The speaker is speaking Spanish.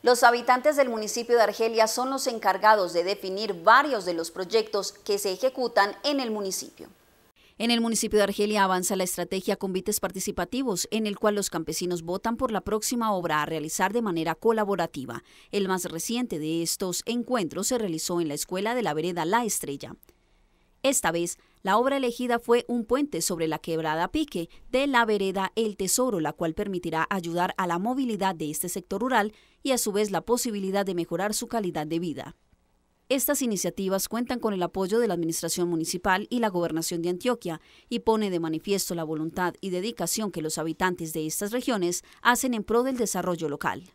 Los habitantes del municipio de Argelia son los encargados de definir varios de los proyectos que se ejecutan en el municipio. En el municipio de Argelia avanza la estrategia Convites Participativos, en el cual los campesinos votan por la próxima obra a realizar de manera colaborativa. El más reciente de estos encuentros se realizó en la Escuela de la Vereda La Estrella. Esta vez, la obra elegida fue un puente sobre la quebrada Pique de la vereda El Tesoro, la cual permitirá ayudar a la movilidad de este sector rural y a su vez la posibilidad de mejorar su calidad de vida. Estas iniciativas cuentan con el apoyo de la Administración Municipal y la Gobernación de Antioquia y pone de manifiesto la voluntad y dedicación que los habitantes de estas regiones hacen en pro del desarrollo local.